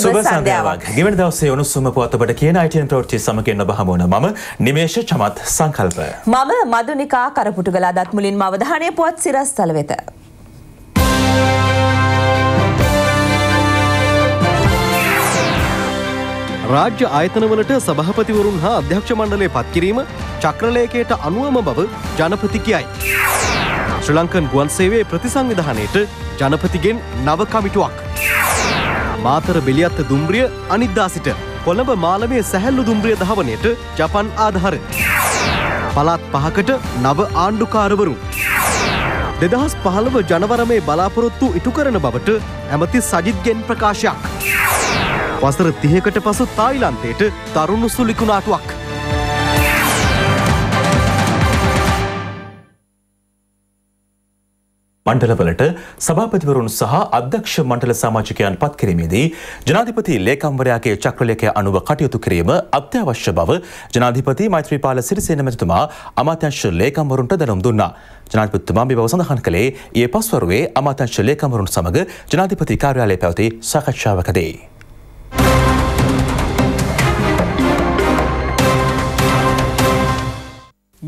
සුබ සන්ධාවක් ගෙවන දවසේ උණුසුම පුවතබට කියන අයිටන් ප්‍රෝච්චි සමකෙන්න්න බහමුණ මම නිමේෂ චමත් සංකල්ප. මම මදුනිකා කරපුටුගලා දත් මුලින් අවධානය පුවත් සිරස් තලවෙත. රාජ්‍ය ආයතනවලට සභහපතිවරුන් හා අධ්‍යක්ෂ මණ්ඩලේ පත්කිරීම චක්‍රලයකයට අනුවම බව ජනපතිකයයි. ශ්‍රලංකන් ගුවන් සේවේ ප්‍රතිසංවිධානයට ජනපතිගෙන් නව කමිටුවක්. මාතර බෙලියත්ත දුම්රිය අනිද්දා සිට කොළඹ මාලමේ සැහැල්ලු දුම්රිය දහවනයට ජපන් ආධාර. පළාත් පහකට නව ආණ්ඩුකාරවරු. දෙදහස් පහළව ජනවරමේ බලාපොරොත්තු ඉටු කරන බවට ඇමති සජිත්ගෙන් ප්‍රකාශයක්. වසර තිහකට පසු තායිලන්තයට තරුණු සුලිකුණාටුවක්. මණ්ඩලවලට සභාපතිවරුන් සහ අධ්‍යක්ෂ මණ්ඩල සමාජිකයන් පත් කිරීමේදී ජනාධිපති ලේකම්වරයාගේ චක්‍රලේඛය අනුව කටයුතු කිරීම අත්‍යවශ්‍ය බව ජනාධිපති මෛත්‍රීපාල සිරිසේන මැතිතුමා අමාත්‍යංශ ලේකම්වරුන්ට දැනුම් දුන්නා. ජනාධිපතිතුමා මේ බව සඳහන් කළේ ඊයේ පස්වරුවේ අමාත්‍යංශ ලේකම්වරුන් සමග ජනාධිපති කාර්යාලය පැවති සාකච්ඡාවකදී.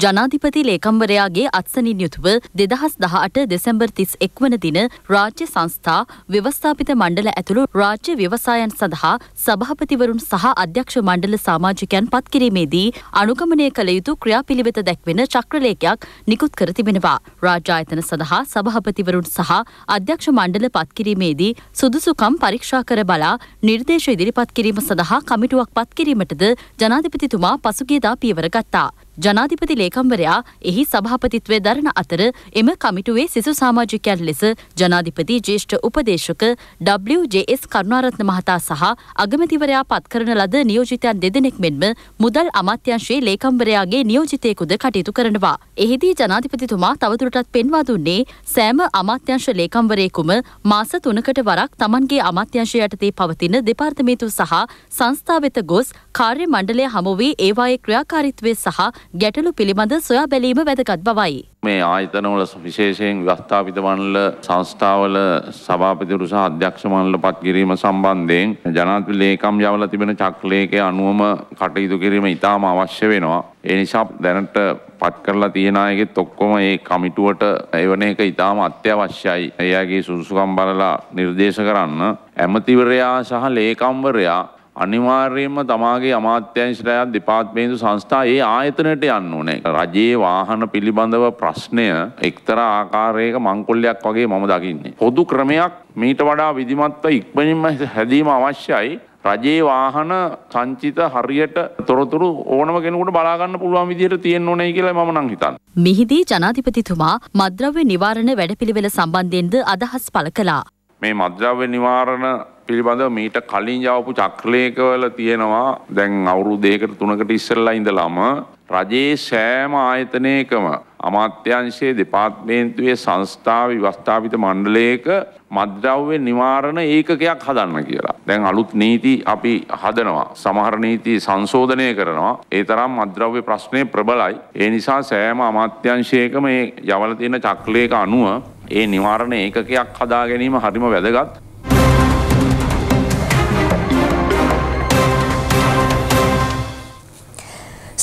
ජනාධිපති ලේකම්වරයාගේ අත්සනින් යුතුව දෙදහස් දහ අට දෙසැම්බර් තිස් එක්වන දින රාජ්‍ය සංස්ථා ව්‍යවස්ථාපිත මණ්ඩල ඇතුළු රාජ්‍ය ව්‍යවසායන් සඳහා සභාපතිවරුන් සහ අධ්‍යක්ෂ මණ්ඩල සාමාජිකයන් පත්කිරීමේදී අනුගමනය කළ යුතු ක්‍රියාපිළිවෙත දැක්වෙන චක්‍රලේඛයක් නිකුත් කර තිබෙනවා. රාජායතන සඳහා සභාපතිවරුන් සහ අධ්‍යක්ෂ මණ්ඩල පත්කිරීමේදී සුදුසුකම් පරීක්ෂා කර බලා නිර්දේශ ඉදිරිපත් කිරීම සඳහා කමිටුවක් පත්කිරීමටද ජනාධිපතිතුමා පසුගියදා පියවර ගත්තා. ජනාධිපති ලේකම්වරයා එහි සභාපතිත්වය දරන අතර එම කමිටුවේ සිසු සමාජිකයන් ලෙස ජනාධිපති ජේෂ්ඨ උපදේශක WJS කරුණාරත්න මහතා සහ අගමැතිවරයා පත්කරන ලද නියෝජිතයන් දෙදෙනෙක් මෙන්ම මුදල් අමාත්‍යංශයේ ලේකම්වරයාගේ නියෝජිතයෙකුද කටයුතු කරනවා. එහිදී ජනාධිපතිතුමා තවදුරටත් පෙන්වා දුන්නේ සෑම අමාත්‍යංශ ලේකම්වරයෙකුම මාස තුනකට වරක් තමන්ගේ අමාත්‍යංශය යටතේ පවතින දෙපාර්තමේන්තු සහ සංස්ථා වෙත ගොස් කාර්ය මණ්ඩලය හමුවී ඒවායේ ක්‍රියාකාරීත්වය සහ ගැටලු පිළිබඳ සොයා බැලීම වැදගත් බවයි. මේ ආයතනවල විශේෂයෙන් ව්‍යස්ථාපිත මණ්ඩල සංස්ථාවල සභාපතිවරු සහ අධ්‍යක්ෂ මණ්ඩල පත් කිරීම සම්බන්ධයෙන් ජනාධිපති ලේකම් යවලා තිබෙන චක්‍රලේඛය අනුවම කටයුතු කිරීම ඉතාම අවශ්‍ය වෙනවා. ඒ නිසා දැනට පත් කරලා තියෙන අයගෙත් ඔක්කොම ඒ කමිටුවට එවන එක ඉතාම අත්‍යවශ්‍යයි. එයාගේ සුදුසුකම් බලලා නිර්දේශ කරන්න. ඇමතිවරයා සහ ලේකම්වරයා අනිවාර්යයෙන්ම තමාගේ අමාත්‍යංශරයත් දෙපාර්තමේන්තු සංස්ථා ඒ ආයතනයට යන්න ඕනේ. රජයේ වාහන පිළිබඳව ප්‍රශ්නය එක්තරා ආකාරයක මංකොල්ලයක් වගේ මම දකින්නේ. පොදු ක්‍රමයක් මීට වඩා විධිමත්ව ඉක්මනින්ම හැදීම අවශ්‍යයි. රජයේ වාහන සංචිත හරියට තොරතුරු ඕනම කෙනෙකුට බලාගන්න පුළුවන් විදිහට තියෙන්න ඕනේ කියලා මම නම් හිතන්නේ. මිහිදී ජනාධිපතිතුමා මද්ද්‍රව්‍ය නිවාරණ වැඩපිළිවෙල සම්බන්ධයෙන්ද අදහස් පළ කළා. මේ මද්ද්‍රව්‍ය නිවාරණ පිළිබඳව මීට කලින් යවපු චක්‍රලේකවල තියෙනවා දැන් අවුරුද්දේකට තුනකට ඉස්සෙල්ලා ඉඳලම රජයේ සෑම ආයතනයකම අමාත්‍යංශයේ දෙපාර්තමේන්තුවේ සංස්ථා විවස්ථාපිත මණ්ඩලයක මද්ද්‍රව්‍ය නිවාරණ ඒකකයක් හදන්න කියලා. දැන් අලුත් නීති අපි හදනවා. සමහර නීති සංශෝධනය කරනවා. ඒ තරම් මද්ද්‍රව්‍ය ප්‍රශ්නය ප්‍රබලයි. ඒ නිසා සෑම අමාත්‍යංශයකම මේ යවලා තියෙන චක්‍රලේක අනුව ඒ නිවාරණ ඒකකයක් හදා ගැනීම හරිම වැදගත්.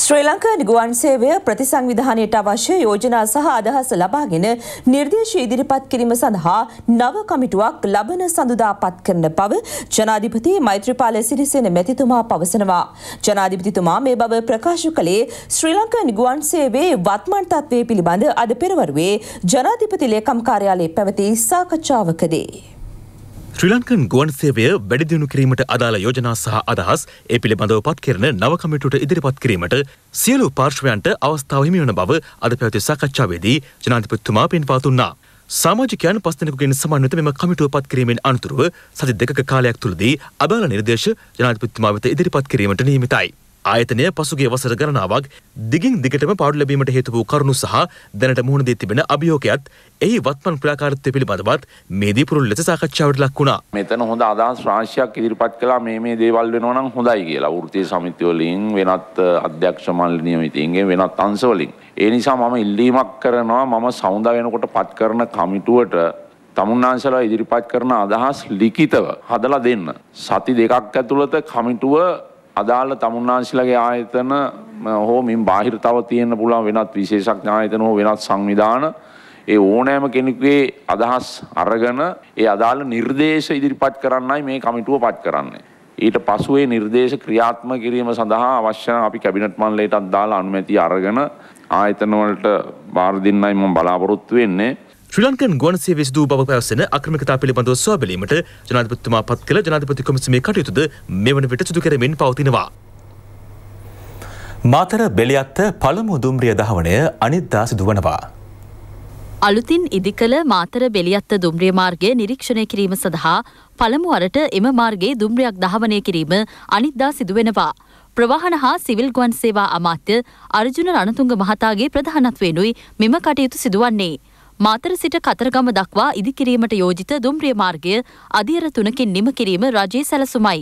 ශ්‍රී ලංකා නිගුවන් සේවය ප්‍රතිසංවිධානයට අවශ්‍ය යෝජනා සහ අදහස ලබාගෙන නිර්දේශ ඉදිරිපත් කිරීම සඳහා නව කමිටුවක් ලබන සඳුදා පත් කරන බව ජනාධිපති මෛත්‍රපාල සිරිසෙන මැතිතුමා පවසනවා. ජනාධිපතිතුමා මේ බව ප්‍රකාශ කළේ ශ්‍රී ලංකා නිගුවන් සේවේ වත්මන් තත්ත්වය පිළිබඳ අද පෙරවරුවේ ජනාධිපති ලේකම් කාර්යාලයේ පැවති සාකච්ඡාවකදී. ශ්‍රී ලංකන් ගුවන් සේවය වැඩිදියුණු කිරීමට අදාළ යෝජනා සහ අදහස් ඒ පිළිබඳව පත් කරන නවකමිටුට ඉදිරිපත් කිරීමට සියලු පාර්ශ්වයන්ට අවස්ථාව හිමිවන බව අද පැවති සාකච්ඡාවේදී ජනාධිපතිතුමා පෙන්වා දුන්නා. සාමාජිකයන් පස් දෙනෙකුගෙන් සමන්විත මෙම කමිටුව පත් කිරීමෙන් අනතුරුව සති දෙකක කාලයක් තුළදී අදාළ නිර්දේශ ජනාධිපතිතුමා වෙත ඉදිරිපත් කිරීමට නියමිතයි. ආයතනය පසුගේ වසර ගණනාවක් දිගින් දිගටම පාඩු ලැබීමට හේතු වූ කරුණු සහ දැනට මුහුණ දී තිබෙන අභියෝගයත් එහි වත්මන් ක්‍රියාකාරීත්වය පිළිබඳවත් මේදී පුරුල් ලෙස සාකච්ඡාවට ලක් වුණා. මෙතන හොඳ අදහස් රාශියක් ඉදිරිපත් කළා මේ මේ දේවල් වෙනවා නම් හොඳයි කියලා. වෘත්තීය සමිති වලින් වෙනත් අධ්‍යක්ෂ මණ්ඩල නියමිතයින්ගෙන් වෙනත් අංශ වලින්. ඒ නිසා මම ඉල්ලීමක් කරනවා මම සවුන්දා වෙනකොට පත් කරන කමිටුවට තමුන්නාන්සලා ඉදිරිපත් කරන අදහස් ලිඛිතව හදලා දෙන්න. සති දෙකක් ඇතුළත කමිටුව අදාළ තමුන්නාන්සිලගේ ආයතන හෝ මින් බාහිර තව තියෙන්න පුළුවන් වෙනත් විශේෂඥ ආයතන හෝ වෙනත් සංවිධාන ඒ ඕනෑම කෙනෙකුගේ අදහස් අරගෙන ඒ අදාළ නිර්දේශ ඉදිරිපත් කරන්නයි මේ කමිටුව පත් කරන්නේ. ඊට පසුවේ නිර්දේශ ක්‍රියාත්මක කිරීම සඳහා අවශ්‍ය අපි කැබිනට් මණ්ඩලයටත් දාලා අනුමැතිය අරගෙන ආයතන වලට බාර දෙන්නයි මම බලාපොරොත්තු වෙන්නේ. ශ්‍රී ලංකන් ගුවන්සේ විසදූ බව පැවසෙන අක්‍රමිකතා පිළිබඳව සොයාබැලීමට ජනාධිපතිතුමා පත් කළ ජනාධිපති කොමිසමේ කටයුතුද මෙවන විට සිදු කරමින් පවතිනවා. මාතර බෙලියත්ත පළමු දුම්රිය දහවනය අනිද්දා සිදු වනවා. අලුතින් ඉදිකළ මාතර බෙලියත්ත දුම්රිය මාර්ගය නිරීක්ෂණය කිරීම සඳහා පළමු අරට එම මාර්ගයේ දුම්රියක් දහවනය කිරීම අනිද්දා සිදුවෙනවා. ප්‍රවාහන හා සිවිල් ගුවන් සේවා අමාත්‍ය අර්ජුන රණතුංග මහතාගේ ප්‍රධානත්වයෙනුයි මෙම කටයුතු සිදුවන්නේ. මාතර සිට කතරගම දක්වා ඉදිකිරීමට යෝජිත දුම්රිය මාර්ගය අධියර තුනකින් නිම කිරීම රජයේ සැලසුමයි.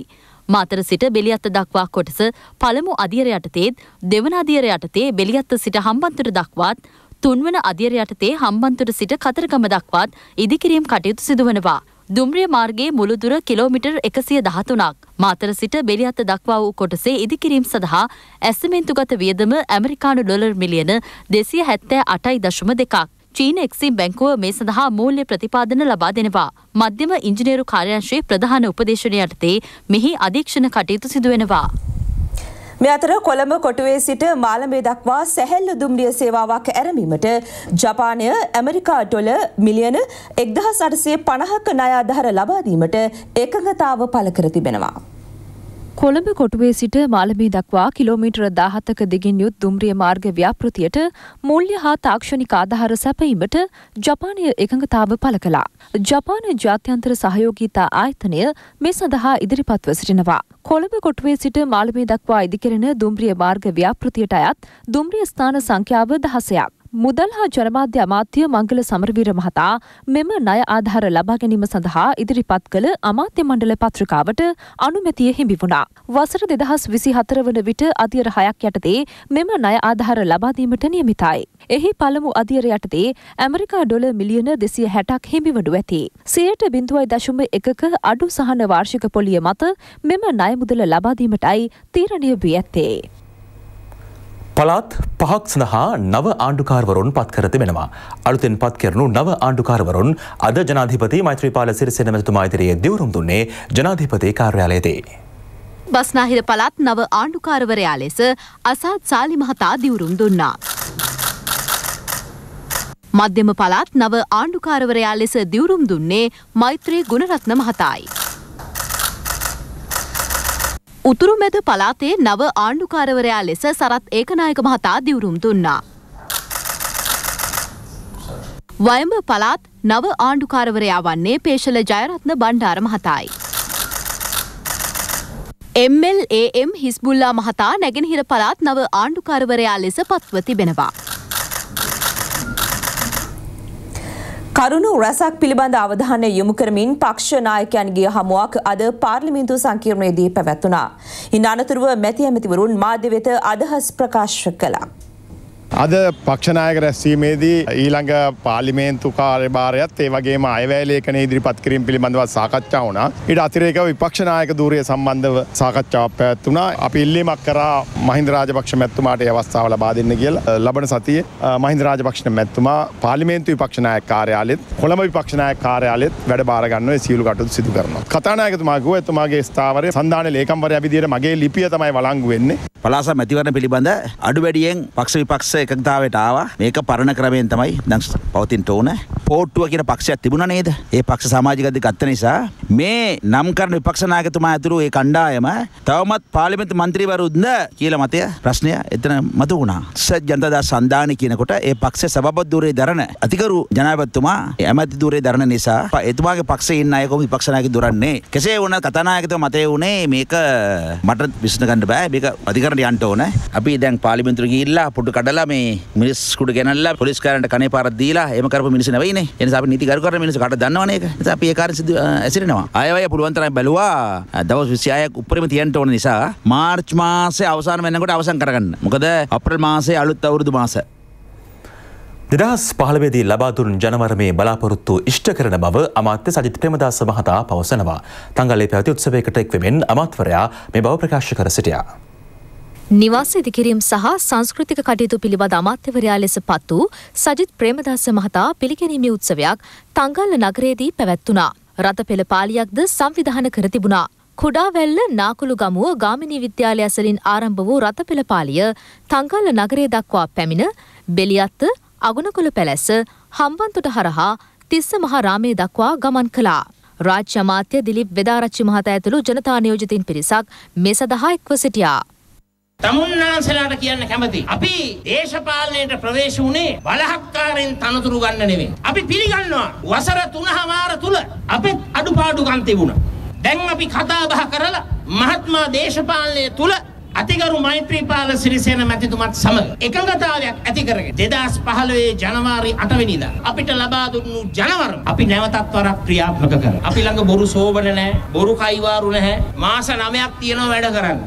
මාතර සිට බෙලියත්ත දක්වා කොටස පළමු අධියර යටතේත් දෙවන අධියර යටතේ බෙලියත්ත සිට හම්බන්තොට දක්වාත් තුන්වන අධියර යටතේ හම්බන්තොට සිට කතරගම දක්වාත් ඉදිකිරීම් කටයුතු සිදුවනවා. දුම්රිය මාර්ගයේ මුළු දුර කිලෝමීටර් 113ක් මාතර සිට බෙලිහත දක්වා වූ කොටසේ ඉදිකිරීම සඳහා ඇස්තමේන්තුගත වියදම ඇමරිකානු ඩොලර් මිලියන 278.2ක් චීන එක්සිම් බැංකුව මේ සඳහා මූල්‍ය ප්‍රතිපාදන ලබා දෙනවා. මධ්‍යම ඉංජිනේරු කාර්යාංශයේ ප්‍රධාන උපදේශනය යටතේ මෙහි අධීක්ෂණ කටයුතු සිදුවෙනවා. මේ අතර කොළඹ කොටුවේ සිට මාළඹේ දක්වා සැහැල්ලු දුම්රිය සේවාවක් ඇරඹීමට ජපානය ඇමරිකා ඩොලර් මිලියන 1850ක ණය ආධාර ලබා දීමට එකඟතාව පළ කර තිබෙනවා. කොළඹ කොටුවේ සිට මාලමේ දක්වා කිලෝමීටර 17ක දිගින් යුත් දුම්රිය මාර්ග ව්‍යාපෘතියට මූල්‍ය හා තාක්ෂණික ආධාර සැපයීමට ජපානය එකඟතාව පළ කළා. ජපාන ජාත්‍යන්තර සහයෝගීතා ආයතනය මේ සඳහා ඉදිරිපත්ව සිටිනවා. කොළඹ කොටුවේ සිට මාලමේ දක්වා ඉදිකෙරෙන දුම්රිය මාර්ග ව්‍යාපෘතියට අයත් දුම්රිය ස්ථාන සංඛ්‍යාව දහසයක්. මුදල් හා ජනමාධ්‍ය අමාත්‍ය මංගල සමරවීර මහතා මෙම ණය ආධාර ලබා ගැනීම සඳහා ඉදිරිපත් කළ අමාත්‍ය මණ්ඩල පත්‍රිකාවට අනුමැතිය හිමි වුණා. වසර 2024 වන විට අදියර 6ක් යටතේ මෙම ණය ආධාර ලබා දීමට නියමිතයි. එහි පළමු අදියර යටතේ ඇමරිකා ඩොලර් මිලියන 260ක් හිමිවනු ඇති. 100.1ක අඩු සහන වාර්ෂික පොලිය මත මෙම ණය මුදල ලබා දීමටයි තීරණය වී ඇත්තේ. පළාත් පහක් සඳහා නව ආණ්ඩුකාරවරුන් පත් කර තිබෙනවා. අලුතෙන් පත් කරනු නව ආණ්ඩුකාරවරුන් අද ජනාධිපති මෛත්‍රීපාල සිරිසේන මැතිතුමා ඉදිරියේ දිවුරුම් දුන්නේ ජනාධිපති කාර්යාලයේදී. බස්නාහිර පළාත් නව ආණ්ඩුකාරවරයා ලෙස අසාත් සාලි මහතා දිවුරුම් දුන්නා. මධ්‍යම පළාත් නව ආණ්ඩුකාරවරයා ලෙස දිවුරුම් දුන්නේ මෛත්‍රී ගුණරත්න මහතායි. උතුරු මැද පලාතේ නව ආණ්ඩුකාරවරයා ලෙස සරත් ඒකනායක මහතා දිවුරුම් දුන්නා. වයඹ පලාත් නව ආණ්ඩුකාරවරයා වන්නේ පේශල ජයරත්න බණ්ඩාර මහතායි. MLAM හිස්බුල්ලා මහතා නැගෙනහිර පලාත් නව ආණ්ඩුකාරවරයා ලෙස පත්ව තිබෙනවා. කරුණු රැසක් පිළිබඳ අවධානය යොමු කරමින් පක්ෂ නායකයන්ගේ හමුවක් අද පාර්ලිමේන්තු සංකීර්ණයේදී පැවැත්වුණා. ඉන් අනතුරුව මැති ඇමතිවරුන් මාධ්‍ය වෙත අදහස් ප්‍රකාශ කළා. අද පක්ෂනායක රැස්වීමේදී ඊළඟ පාලිමේන්තු කාර්යභාරයත් ඒ වගේම අයවැලේකන ඉදිරිපත් කිරීම පිළිබඳවත් සාකච්ඡා වුණා. ඊට අතිරේකව විපක්ෂනායක ධූරය සම්බන්ධව සාකච්ඡාවක් පැවැත්වුණා. අපි ඉල්ලීමක් කරා මහින්ද රාජපක්ෂ මැතිතුමාට ඒ අවස්ථාව ලබා දෙන්න කියලා ලබන සතියේ මහින්ද රාජපක්ෂ මැතිතුමා පාර්ලිමේන්තු විපක්ෂනායක කාර්යාලෙත් කොළඹ විපක්ෂනායක කාර්යාලෙත් වැඩ බාර ගන්න ඒ සියලු කටයුතු සිදු කරනවා. කතානායකතුමා කිව්වා එතුමාගේ ස්ථාවරයේ සන්දාන ලේකම්වරයා විදියට මගේ ලිපිය තමයි වළංගු වෙන්නේ. පලාස මැතිවරණ පිළිබඳ අඩු වැඩියෙන් පක්ෂ විපක්ෂ එකක්තාවට ආවා මේක පරණ ක්‍රමයෙන් තමයි දැන් පවතින්ට ඕන පෝට්ටුව කියන පක්ෂයක් තිබුණා නේද? ඒ පක්ෂ සමාජිකත්ව ගත්ත නිසා මේ නම් කරන විපක්ෂ නායකතුමා ඇතුළු ඒ කණ්ඩායම තවමත් පාර්ලිමේන්තු මන්ත්‍රීවරුන්ද කියලා මතය ප්‍රශ්නය එතන මතු වුණා. ජනතා සන්ධාන කියනකොට ඒ පක්ෂ සභාපති ධූරයේ දරන අතිගරු ජනාධිපතිතුමා ඇමති ධූරයේ දරන නිසා එතුමාගේ පක්ෂයේ ඉන්න අය කොහොම විපක්ෂ නායකයෙක් දරන්නේ? කෙසේ වුණත් කතානායකතුමා මතය වුණේ මේක මට විශ්න ගන්න බෑ මේක අධිකරණයට යන්න ඕන. අපි දැන් පාර්ලිමේන්තුවට ගිහිල්ලා පුටු කඩලා මේ මිනිස්කුට ගැනල්ලා පොලිස්කාරන්ට කනේ පාරක් දීලා එහෙම කරපු මිනිස්සු නෙවෙයිනේ. ඒ නිසා අපි නීතිගරු කරන මිනිස්සු කාට දන්නවනේ ඒක. නිසා අපි ඒ කාර්ය සිදු ඇසිරෙනවා. ආයවය පුළුවන් තරම් බැලුවා. දවස් 26ක් උඩරිම තියන්න ඕන නිසා මාර්ච් මාසේ අවසාන වෙනකොට අවසන් කරගන්න. මොකද අප්‍රේල් මාසේ අලුත් අවුරුදු මාස දෙදස් පහළවෙදී ලබාදුරන් ජනවරමේ බලාපොරොත්තු ඉෂ්ට කරන බව අමාත්‍ය සජිත ප්‍රමදාස මහතා පවසනවා. තංගලේ පැවති උත්සවයකට එක්වමෙන් අමාත්වරයා මේ බව ප්‍රකාශ කර සිටියා. නිවාස ඉදිකිරීම් සහ සංස්කෘතික කටයුතු පිළිබඳ අමාත්‍යවරයා ලෙස පත් වූ සජිත් ප්‍රේමදාස මහතා පිළිගැනීමේ උත්සවයක් තංගල්ල නගරයේදී පැවැත්වුණා. රත පෙළ පාලියක්ද සංවිධාන කර තිබුණා. කුඩාවැල්ල නාකුළු ගමුව ගාමිණී විද්‍යාලය ඇසලින් ආරම්භ වූ රත පෙළ පාලිය තංගල්ල නගරය දක්වා පැමිණ බෙලියත්ත අගුණකොළ පැලැස්ස හම්බන්තොට හරහා තිස්ස මහරාමය දක්වා ගමන් කළා. රාජ්‍ය අමාත්‍ය දිලිප් වෙදාරච්චි මහතා ඇතුළු ජනතා නියෝජිතින් පිරිසක් මේ සඳහා එක්ව සිටියා. තමුන්නාන්සලාට කියන්න කැමති. අපි දේශපාලනයට ප්‍රවේශ වුණේ බලහක්කාරෙන් තනතුරු ගන්න නෙවෙයි. අපි පිළිගන්නවා වසර 3මාර තුල අපේ අඩුපාඩුකම් තිබුණා. දැන් අපි කතා බහ කරලා මහත්මා දේශපාලනය තුල අතිගරු මෛත්‍රීපාල සිරිසේන මැතිතුමත් සමග එකඟතාවයක් ඇති කරගෙන 2015 ජනවාරි 8 වෙනිදා අපිට ලබා දුන්නු ජනවර අපි නැවතත් වරක් ක්‍රියාත්මක කරා. අපි ළඟ බොරු සෝබන නැහැ, බොරු කයිවාරු නැහැ. මාස 9ක් තියෙනවා වැඩ කරන්න.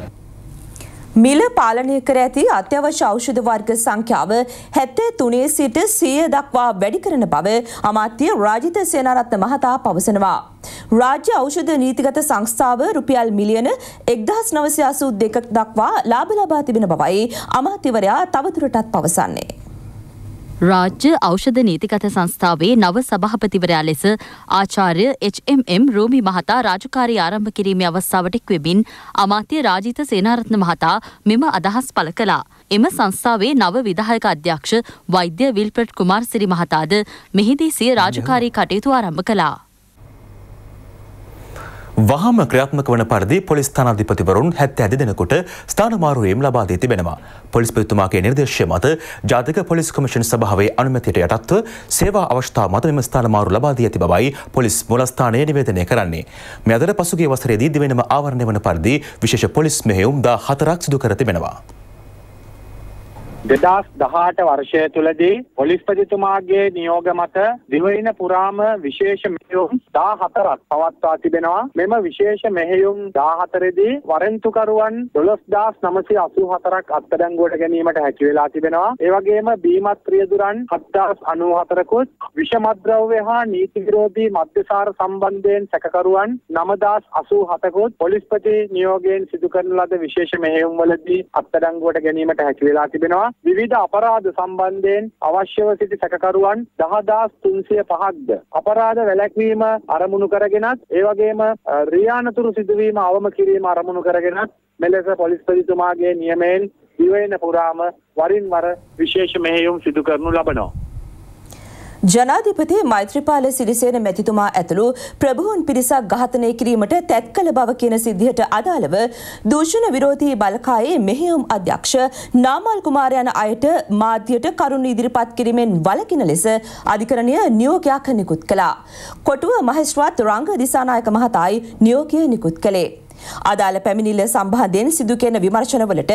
මිල පාලනය කර ඇති අත්‍යවශ්‍ය ඖෂධ වර්ග සංඛ්‍යාව හැත්තේ තුනේ සිට සිය දක්වා වැඩි කරන බව අමාත්‍ය රාජිත සේනාරත්න මහතා පවසනවා. රාජ්‍ය ඖෂධ නීතිගත සංස්ථාව රුපියල් මිලියන එක්දහස් නවසි අසූ දෙකක් දක්වා ලාභ ලබා තිබෙන බවයි අමාත්‍යවරයා තවදුරටත් පවසන්නේ. රාජ්‍ය ඖෂධ නීතිගත සංස්ථාවේ නව සභාපතිවරයා ලෙස ආචාර්ය HMM රූමි මහතා රාජකාරී ආරම්භ කිරීමේ අවස්ථාවට එක්වෙමින් අමාත්‍ය රාජිත සේනාරත්න මහතා මෙම අදහස් පළ කළා. එම සංස්ථාවේ නව විධායක අධ්‍යක්ෂ වෛද්‍ය විල්ප්‍රට් කුමාරසිරි මහතාද මෙහිදී සිය රාජකාරී කටයුතු ආරම්භ කළා. වහම ක්‍රියාත්මක වන පරිදි පොලිස් ස්ථානාධිපතිවරුන් හැත්ත ඇද දෙනකොට ස්ථානමාරුවීම් ලබා දී තිබෙනවා. පොලිස් පතුමාගේ නිර්දේශය මත ජාතික පොලිස් කොමිෂන් සභාවේ අනුමැතියට යටත්ව සේවා අවස්ථා මත මෙම ස්ථානමාරු ලබා දී ඇති බවයි පොලිස් මුලස්ථානය නිවේදනය කරන්නේ. මෙ අතර පසුගේ වසරේදී දිවෙනම ආවරණය වන පරිදි විශේෂ පොලිස් මෙහෙයුම් දා හතරක් සිදු කර තිබෙනවා. දෙදස් දහට වර්ෂය තුළදී පොලිස්පතිතුමාගේ නියෝග මත දිවයින පුරාම විශේෂ මෙහෙයුම් දා හතරක් පවත්වා තිබෙනවා මෙම විශේෂ මෙහෙයුම් දාහතරෙදී වරෙන්තුකරුවන් දොළොස් දස් නමසි අසූ හතරක් අත්තඩංගුවට ගැනීමට හැකි වෙලා තිබෙනවා ඒවගේම බීමත් ප්‍රියදුරන් හත්දස් අනූ හතරකුත් විෂමද්‍රව්‍ය හා නීති විරෝධී මධ්‍යසාර සම්බන්ධයෙන් සැකකරුවන් නමදස් අසූ හතකුත් පොලිස්පති නියෝගයෙන් සිදු කරන ලද විශේෂ මෙහෙයුම් වලදී අත්තඩංගුවට ගැනීමට හැකි වෙලා තිබෙනවා විවිධ අපරාධ සම්බන්ධයෙන් අවශ්‍යව සිටි සැකකරුවන් 10305ක්ද අපරාධ වැළැක්වීම අරමුණු කරගෙනත් ඒ වගේම රියානතුරු සිදුවීම අවම කිරීම අරමුණු කරගෙනත් මෙලෙස පොලිස්පතිතුමාගේ නියමයෙන් දිවයින පුරාම වරින් වර විශේෂ මෙහෙයුම් සිදු කරනු ලබනවා ජනාධිපති මෛත්‍රපාල සිරිසේන මැතිතුමා ඇතුළු ප්‍රභූන් පිරිසක් ඝාතනය කිරීමට තැත් කළ බව කියන සිද්ධියට අදාළව දූෂණ විරෝධී බලකායේ මෙහෙයුම් අධ්‍යක්ෂ නාමල් කුමාරයන අයට මාධ්‍යයට කරුණු ඉදිරිපත් කිරීමෙන් වලකින ලෙස අධිකරණය නියෝගයක් නිකුත් කළා. කොටුව මහේස්ත්‍රාත් රංග දිසානායක මහතායි නියෝගය නිකුත් කළේ. අදාළ පැමිණිල්ල සම්බන්ධයෙන් සිදු කෙන විමර්ශනවලට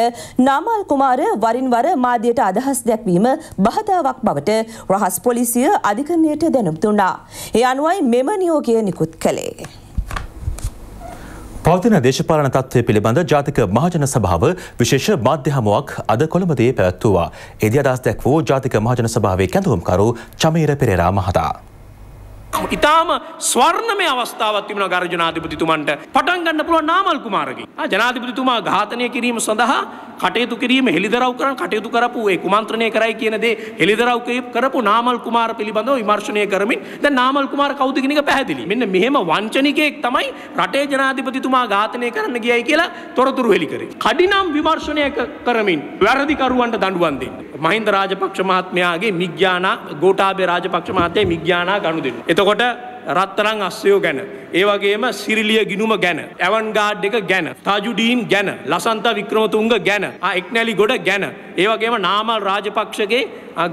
නාමල් කුමාර වරින් වර මාධ්‍යයට අදහස් දැක්වීම බාධාවක් බවට රහස් පොලිසිය අධිකරණයට දැනුම් දුන්නා. ඒ අනුවයි මෙම නියෝගය නිකුත් කළේ. පවතින දේශපාලන තත්ත්වය පිළිබඳ ජාතික මහජන සභාව විශේෂ මාධ්‍ය හමුවක් අද කොළඹදී පැවැත්වුවා. එදි අදහස් දැක් වූ ජාතික මහජන සභාවේ කැඳවුම්කරු චමීර පෙරේරා මහතා. ඉතාම ස්වර්ණමය අවස්ථාවත් තිබන ගර ජනාධිපතිතුමන්ට පටන් ගන්න පුළුව නාමල් කුමාරගේ ජනාධිපතිතුමා ඝාතනය කිරීම සඳහා කටයුතු කිරීම හෙළිදරව් කරන කටයුතු කරපු ඒ කුමන්ත්‍රණය කරයි කියන දේ හෙළිදරව් කරපු නාමල් කුමාර පිළිබඳව විමර්ශනය කරමින් දැන් නාමල් කුමාර කවුද කියන එක පැහැදිලි. මෙන්න මෙහෙම වංචනිකයෙක් තමයි රටේ ජනාධිපතිතුමා ඝාතනය කරන්න ගියයි කියලා තොරතුරු හෙළි කරේ. කඩිනම් විමර්ශනය කරමින් වැරදිකරුවන්ට දඬුවම් දෙන්න. මහින්ද රාජපක්ෂ මහත්මයාගේ මිග්ඥානා ගෝටාබේ රාජපක්ෂ මහත්තය මිග්ඥානා ගනුදෙනු. එතකොට රත්තරං අස්සයෝ ගැන. ඒවගේම සිරිලිය ගිනුම ගැන. ඇවන් ගාඩ් එක ගැන. තාජුඩීන් ගැන. ලසන්ත වික්‍රමතුංග ගැන. එක්නැලි ගොඩ ගැන. ඒවගේම නාමල් රාජපක්ෂගේ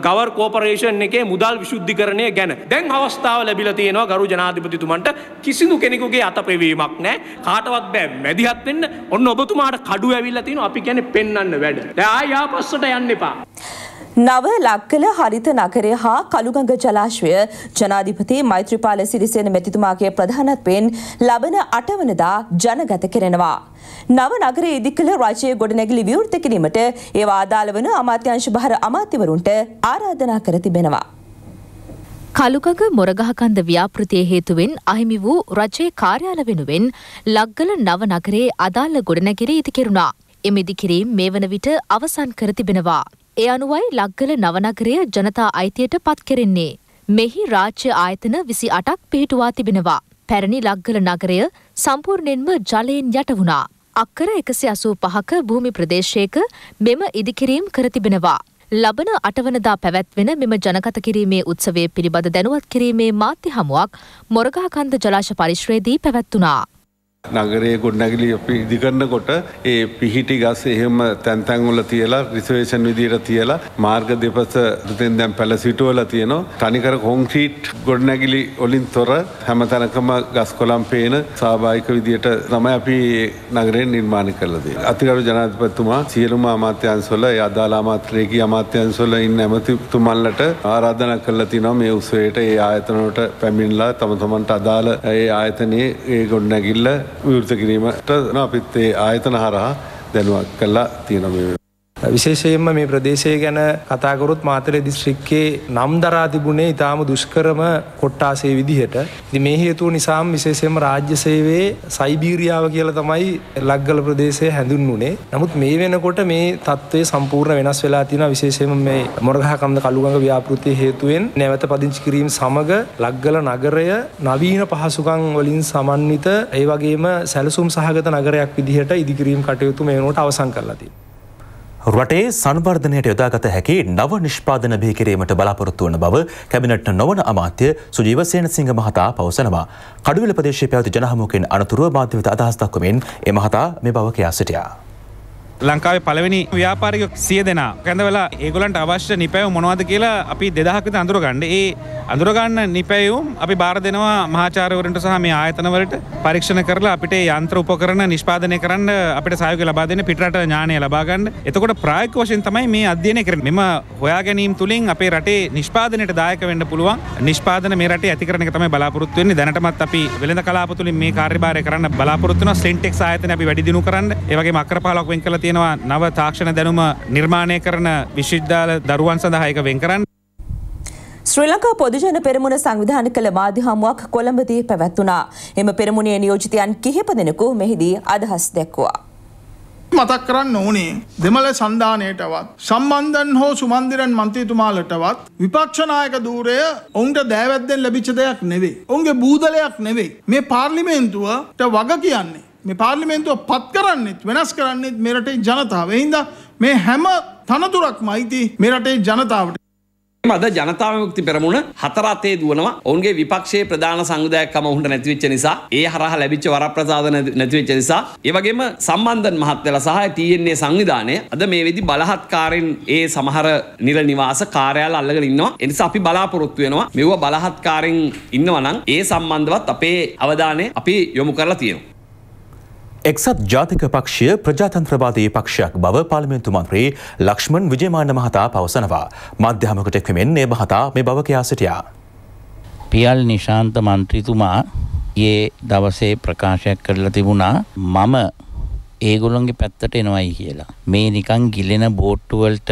ගවර් කෝපරේෂන් එකේ මුදල් විශුද්ධිකරණය ගැන. දැන් අවස්ථාව ලැබිලා තියෙනවා ගරු ජනාධිපතිතුමන්ට කිසිදු කෙනෙකුගේ අතපෙවීමක් නැහැ. කාටවත් බෑ මැදිහත් වෙන්න. ඔන්න ඔබතුමාට කඩු ඇවිල්ලා තියෙනවා අපි කියන්නේ පෙන්වන්න වැඩ. දැන් ආයෙ ආපස්සට යන්න එපා. නව ලක්කල හරිත නගරය හා කළුගඟ ජලාශය ජනාධිපති මෛත්‍රපාල සිරිසෙන මැතිතුමාගේ ප්‍රධානත්වයෙන් ලබන අටවනදා ජනගත කෙරෙනවා. නව නගර ඉදිකළ රජය ගොඩනැගිලි විවෘත කිරීමට ඒවා අදාළ වන අමාත්‍යංශ භාර අමාත්‍යවරුන්ට ආරාධනා කර තිබෙනවා. කළුගඟ මොරගහකන්ද ව්‍යාපෘතිය හේතුවෙන් අහිමි වූ රජයේ කාර්යාල වෙනුවෙන් ලක්ගල නව නගරයේ අදාළ ගොඩනැගිරි ඉදිකෙරුණා. එම ඉදිකිරීම් මේ වන විට අවසන් කර තිබෙනවා. ඒ අනුවයි ලක්ගල නවනගරය ජනතා අයිතියට පත් කෙරෙන්නේ. මෙහි රාජ්‍ය ආයතන විසි අටක් පිහිටුවා තිබෙනවා. පැරණි ලක්ගල නගරය සම්පූර්ණයෙන්ම ජලයෙන් යට වුණා. අක්කර එකසි අසූ පහක භූමි ප්‍රදේශයක මෙම ඉදිකිරීම් කරතිබෙනවා. ලබන අටවනදා පැවැත්වෙන මෙම ජනකත කිරීමේ උත්සවේ පිළිබඳ දැනුවත් කිරීමේ මාධ්‍ය හමුවක් මොරගහකන්ද ජලාශ පරිශ්‍රයේදී පැවැත්වනා. නගරයේ ගොඩනැගිලි අපි ඉදිකරනකොට ඒ පිහිටි ගස් එහෙම තැන්තැන්වල තියලා රිසවේෂන් විදියට තියලා මාර්ග දෙපස ෘතෙන් දැන් පැල සිටුවලා තියෙනවා තනිකර කොන්ක්‍රීට් ගොඩනැගිලි වලින් තොර හැමතැනකම ගස් කොළන් පේන සාභාවික විදියට තමයි අපි නගරයෙන් නිර්මාණය කරලා තියෙන්නේ අතිගරු ජනාධිපතිතුමා සියලුම අමාත්‍යාංශවල ඒ අදාළ අමාත්‍යයේ අමාත්‍යංශවල ඉන්න ඇමතිතුමන්ලට ආරාධනා කරලා තිනවා මේ උසවයට ඒ ආයතනවලට පැමිණලා තම තමන්ට අදාළ ඒ ආයතනයේ ඒ ගොඩනැගිල්ල විවෘත කිරීමට අපිත් ඒ ආයතන හරහා දැනුවත් කළා තියෙනවා මේ විශේෂයෙන්ම මේ ප්‍රදේශය ගැන කතාකරොත් මාතරය දිස්ශ්‍රික්කේ නම් දරා තිබුණේ ඉතාම දුෂ්කරම කොට්ටාසේ විදිහට. ඉති මේ හේතුව නිසාම් විශේෂයම රාජ්‍ය සේවේ සයිබීරියාව කියල තමයි ලක්ගල ප්‍රදේශය හැඳුන් වුණේ. නමුත් මේ වෙනකොට මේ තත්ත්වය සම්පූර්ණ වෙනස් වෙලා තින විශේෂයම මේ මොරගහකම්ද කළුගඟ ව්‍යාපෘතිය හේතුවෙන් නැවත පදිංචි කිරීම සමඟ ලක්ගල නගරය නවීන පහසුකං වලින් සමන්විත ඒ වගේම සැලසුම් සහගත නගරයක් විදිහට ඉදිකිරීම් කටයුතු මේ නොට අවසං කරලතිී. රටේ සංවර්ධනයට යොදාගත හැකි නව නිෂ්පාදන බිහිකිරීමට බලාපොරොත්තු වන බව කැබිනට් නොවන අමාත්‍ය සුජීවසේන සිංහ මහතා පවසනවා. කඩුවෙල ප්‍රදේශයේ පැවති ජනහමුවකින් අනතුරුව මාධ්‍යවිත අදහස් දක්වමින් එ මහතා මේ බව කියා සිටියා. ලංකාවේ පලවෙනි ව්‍යාපාරික සිය දෙනා කැඳවලා ඒගොලන්ට අවශ්‍ය නිපැව මොනවද කියලා අපි දෙදහක්විත අඳුරගන්න ඒ අඳුරගන්න නිපැයුම් අපි බාර දෙනවා මහාචාරවරට සහ මේ ආයතනවලට පරීක්ෂණ කරලා අපිට යන්ත්‍ර උපකරන නිෂ්පාදනය කරන්න අපිට සයක ලබාදන පිටට ඥානය ලබාගන්න එතකොට ප්‍රායක වශයෙන් තමයි මේ අධ්‍යයනය කර මෙම හොයා ගැනීම් තුළින් අපේ රටේ නිෂ්පාදනයට දායක වෙන්න පුළුවන් නිෂ්පාදන මේ රට ඇතිකරන තමයි බලාපොරත්තුවෙන්නේ දැනටමත් අපි වෙළඳ කලාපතුලින් මේ කාර්බාරය කරන්න බලාපොරත්තුන සෙන්ටෙක් ආයතන අපි වැඩිදිනු කරන්න ඒවගේ මක්කර පාලක් වෙන් කළ තියෙනවා නව තාක්ෂණ දැනුම නිර්මාණය කරන විශිද්ධාල දරුවන් සඳහායක වෙන් කරන්න. ශ්‍රී ලංකා පොදුජන පෙරමුණ සංවිධාන කළ මාධ්‍ය හමුවක් කොළඹදී පැවැත්වුණා. එම පෙරමුණේ නියෝජිතයන් කිහිප දෙනෙකු මෙහිදී අදහස් දැක්වා. මතක් කරන්න ඕනේ දෙමළ සන්ධානයටවත් සම්බන්ධන් හෝ සුමන්දිරන් මන්තීතුමාලටවත් විපක්ෂනායක දූරය ඔවුන්ට දෑවැත්දෙන් ලැබිච්ච දෙයක් නෙවේ. ඔවුන්ගේ බූදලයක් නෙවේ. මේ පාර්ලිමේන්තුවට වග කියන්නේ. මේ පාර්ලිමේන්තුව පත් කරන්නෙත් වෙනස් කරන්නෙත් මේ රටේ ජනතාව. එහින්ද මේ හැම තනතුරක්ම අයිති මේ රටේ ජනතාවට. අද ජනතාව මුක්ති පෙරමුණ හතර අතේ දුවනවා. ඔවුන්ගේ විපක්ෂයේ ප්‍රධාන සංවිධායකකම ඔවුන්ට නැති වෙච්ච නිසා, ඒ හරහා ලැබිච්ච වරප්‍රසාද නැති වෙච්ච නිසා, ඒ වගේම සම්බන්ධන් මහත්තයලා සහ TNA සංවිධානය අද මේ වෙදි බලහත්කාරයෙන් ඒ සමහර නිල නිවාස කාර්යාල අල්ලගෙන ඉන්නවා. ඒ නිසා අපි බලාපොරොත්තු වෙනවා මෙව බලහත්කාරයෙන් ඉන්නවා නම් ඒ සම්බන්ධවත් අපේ අවධානය අපි යොමු කරලා තියෙනවා. එක්සත් ජාතික පක්ෂය ප්‍රජාතන්ත්‍රවාදී පක්ෂයක් බව පාලිමෙන්තු මන්ත්‍රී ලක්ෂ්මන් විජයමාන මහතා පවසනවා. මධ්‍යහමකට එක්වමෙන් ඒ මහතා මේ බව කියා සිටියා. පියල් නිශාන්ත මන්ත්‍රීතුමා ඒ දවසේ ප්‍රකාශයක් කරලා තිබුණා මම ඒගොලොන්ගේ පැත්තට එනවයි කියලා. මේ නිකං ගිලෙන බෝට්ටුවල්ට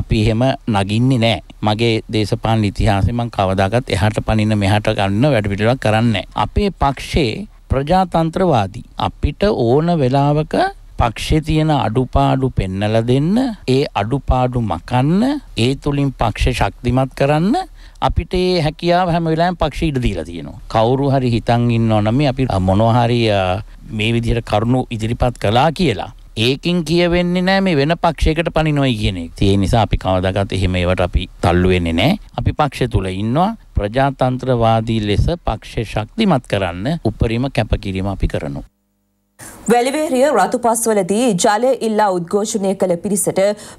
අපි එහෙම නගින්නේ නෑ මගේ දේශපාලන ඉතිහාසෙ මං කවදාකත් එහාට පනින්න මෙහාට ගන්න වැඩපිටලක් කරන්නේ අපේ පක්ෂේ ප්‍රජාතන්ත්‍රවාදී. අපිට ඕන වෙලාවක පක්ෂේ තියෙන අඩුපාඩු පෙන්නල දෙන්න ඒ අඩුපාඩු මකන්න ඒ තුළින් පක්ෂ ශක්තිමත් කරන්න අපිට ඒ හැකියාව හැම වෙලාවෙම පක්ෂ ඉඩ දීලා තියෙනවා. කවුරු හරි හිතන් ඉන්නව නම් අපි මොනවා හරි මේ විදිහට කරුණු ඉදිරිපත් කළා කියලා ඒකින් කියවෙන්නේ නෑ මේ වෙන පක්ෂයකට පනිනොයි කියන එක. ඒ නිසා අපි කවදාකවත් එහෙම ඒවට අපි තල්ලු වෙන්නේ නෑ. අපි පක්ෂය තුල ඉන්නවා. ප්‍රජාතන්ත්‍රවාදී ලෙස පක්ෂය ශක්තිමත් කරන්න උපරිම කැපකිරීම අපි කරනවා. වැලිවේරිය රතුපස්වලදී ජලය ඉල්ලා උද්ඝෝෂණය කළ පිරිසට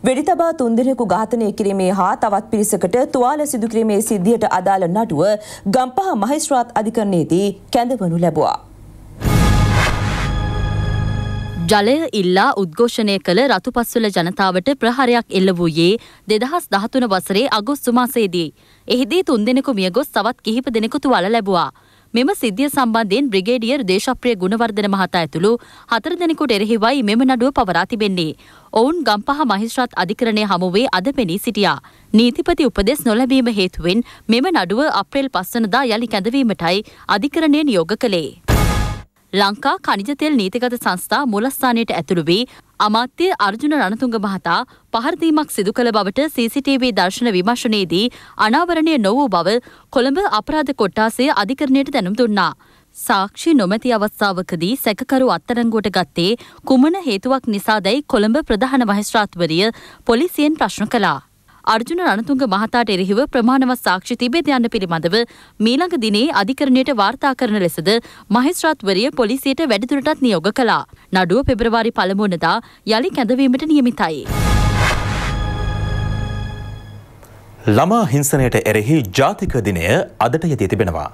වෙඩි තබා තුන්දෙනෙකු ඝාතනය කිරීමේ හා තවත් පිරිසකට තුවාල සිදු කිරීමේ සිද්ධියට අදාළ නඩුව ගම්පහ මහේස්ත්‍රාත් අධිකරණයේදී කැඳවනු ලැබුවා. ජලය ඉල්ලා උද්ඝෝෂණය කළ රතුපස්වල ජනතාවට ප්‍රහාරයක් එල්ල වූයේ දෙදහස් දහතුන වසරේ අගොස්තු මාසයේදී. එහිදී තුන් දෙනෙකු මියගොස් තවත් කිහිප දෙනෙකු තුවාල ලැබුවා. මෙම සිද්ධිය සම්බන්ධයෙන් බ්‍රිගේඩියර් දේශප්‍රිය ගුණවර්ධන මහතා ඇතුළු හතර දෙනෙකුට එරෙහිවයි මෙම නඩුව පවරා තිබෙන්නේ. ඔවුන් ගම්පහ මහිස්ත්‍රාත් අධිකරණය හමුවේ අද පෙනී සිටියා. නීතිපති උපදෙස් නොලැබීම හේතුවෙන් මෙම නඩුව අප්‍රේල් පස්වනදා යළි කැඳවීමටයි අධිකරණය නියෝග කළේ. ලංකා කනිජ තෙල් නීතිගත සංස්ථා මූලස්ථානයට ඇතුළු වී අමාත්‍ය අර්ජුන රණතුංග මහතා පහරදීමක් සිදු කළ බවට CCTV දර්ශන විමර්ශනයේදී අනාවරණය නොවූ බව කොළඹ අපරාධ කොට්ටාසය අධිකරණයට දැනුම් දුන්නා. සාක්ෂි නොමැති අවස්ථාවකදී සැකකරු අත්තරංගුවට ගත්තේ කුමන හේතුවක් නිසාදැයි කොළඹ ප්‍රධාන මහේස්ත්‍රාත්වරිය පොලිසියෙන් ප්‍රශ්න කළා. අර්ජුන රණතුංග මහතාට එරෙහිව ප්‍රමාණවත් සාක්ෂි තිබෙද යන්න පිළිබඳව මීළඟ දිනේ අධිකරණයට වාර්තා කරන ලෙසද මහේස්ත්‍රාත්වරිය පොලිසියට වැඩිදුරටත් නියෝග කළා. නඩුව පෙබරවාරි පළමුවනදා යළි කැඳවීමට නියමිතයි. ළමා හිංසනයට එරෙහි ජාතික දිනය අදට යෙදී තිබෙනවා.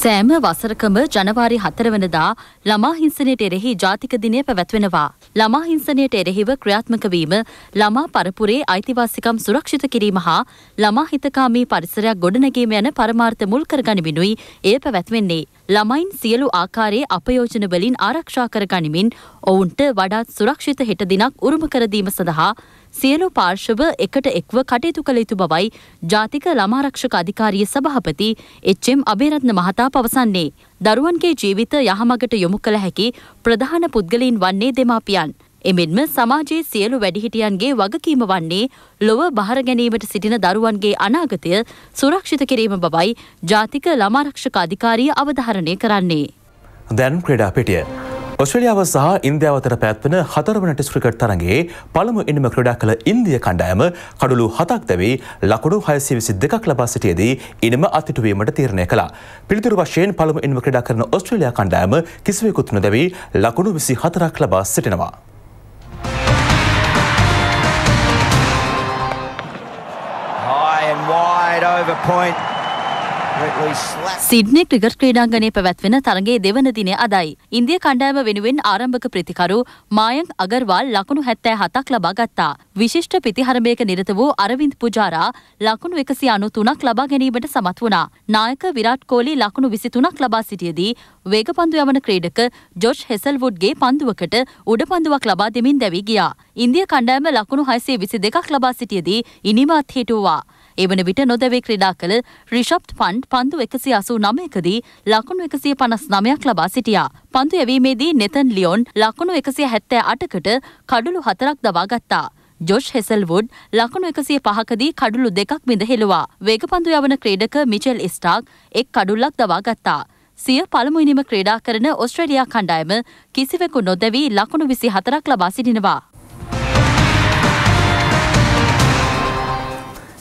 සෑම වසරකම ජනවාරි හතරවනදා ළමාහිංසනයට එරෙහි ජාතික දිනය පැවැත්වෙනවා. ළමාහිංසනයට එරෙහිව ක්‍රියාත්මක වීම ළමා පරපුරේ අයිතිවාසිකම් සුරක්ෂිත කිරීම හා ළමා හිතකාමී පරිසරයක් ගොඩනැගීම යන පරමාර්ථ මුල් කරගනිමිනුයි එය පැවැත්වෙන්නේ. ළමයින් සියලු ආකාරයේ අපයෝජන වලින් ආරක්ෂා කරගනිමින් ඔවුන්ට වඩාත් සුරක්ෂිත හෙට දිනක් උරුම කරදීම සඳහා සියලු පාර්ශව එකට එක්ව කටයුතු කළ යුතු බවයි ජාතික ළමාරක්ෂක අධිකාරිය සභහපති එච්.එම්. අබේරත්න මහතා පවසන්නේ. දරුවන්ගේ ජීවිත යහමගට යොමු කළ හැකි ප්‍රධාන පුද්ගලයින් වන්නේ දෙමාපියන්. එමෙන්ම සමාජයේ සියලු වැඩිහිටියන්ගේ වගකීම වන්නේ ලොව බහර ගැනීමට සිටින දරුවන්ගේ අනාගතය සුරක්ෂිත කිරීම බවයි ජාතික ළමාරක්ෂක අධිකාරිය අවධාරණය කරන්නේ. දැන් ක්‍රඩා පිටිය. ඔස්ට්‍රලියාව සහ ඉන්දියාව අතර පැවැත්වෙන හතරවන ටෙස්ට් ක්‍රිකට් තරඟයේ පළමු ඉනිම ක්‍රීඩා කළ ඉන්දිය කණ්ඩායම කඩළු හතක් දැවී ලකුණු 622ක් ලබා සිටියේදී ඉනිම අත්හිටුවීමට තීරණය කළා. පිළිතුරු වශයෙන් පළමු ඉනිම ක්‍රීඩා කරන ඔස්ට්‍රේලියා කණ්ඩායම කිසිවෙකුත් නොදැවී ලකුණු 24ක් ලබා සිටිනවා. High and wide over point Sydney cricket ක්‍රීඩාංගණයේ පැවැත්වෙන තරගේ දෙවන දිනය අදයි. ඉන්දිය කණ්ඩායම වෙනුවෙන් ආරම්භක ප්‍රතිකරු මායංක් අගර්වාල් ලකුණු 77ක් ලබා ගත්තා. විශිෂ්ට පිතිහරඹයක නිරත වූ අරවින්ද් පුජාරා ලකුණු 193ක් ලබා ගැනීමට සමත් වුණා. නායක විරාට් කෝලි ලකුණු 23ක් ලබා සිටියේදී වේගපන්දු යවන ක්‍රීඩක ජොෂ් හෙසල්වුඩ්ගේ පන්දුවකට උඩ පන්දුවක් ලබා දෙමින් දැවී ගියා. ඉන්දිය කණ්ඩායම ලකුණු 622ක් ලබා සිටියේදී ඉනිමත් හිටුවා. එවන විට නොදැවේ ක්‍රීඩා කළ රිෂප් ෆන්ඩ් පන්දු එකසි අසූ නමයකදී ලකුණු එකසිය පනස් නමයක් ලබා සිටියා. පන්දු ඇවීමේදී නෙතන් ලියොන් ලකුණු එකසිය හැත්තෑ අටකට කඩුළු හතරක් දවා ගත්තා. ජොෂ් හෙසල්වුඩ් ලකුණු එකසිය පහකදී කඩුළු දෙකක් බිඳ හෙළුවා. වේගපන්දු යවන ක්‍රීඩක මිචෙල් ස්ටාක් එක් කඩුල්ලක් දවා ගත්තා. සිය පළමුයිනිම ක්‍රීඩා කරන ඔස්ට්‍රේලයා කණ්ඩායම කිසිවෙකු නොදැවී ලකුණු විසි හතරක් ලබා සිටිනවා.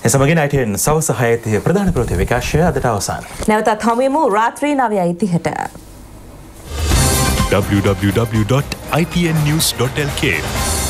එසමගින් අයිටයෙන් සවස හයතිය ප්‍රධාන ප්‍රති විකාශය අදට අවසන්. නැවතත් හොමිමු රාත්‍රී නවය අයිතිහට. www.itnnews.lk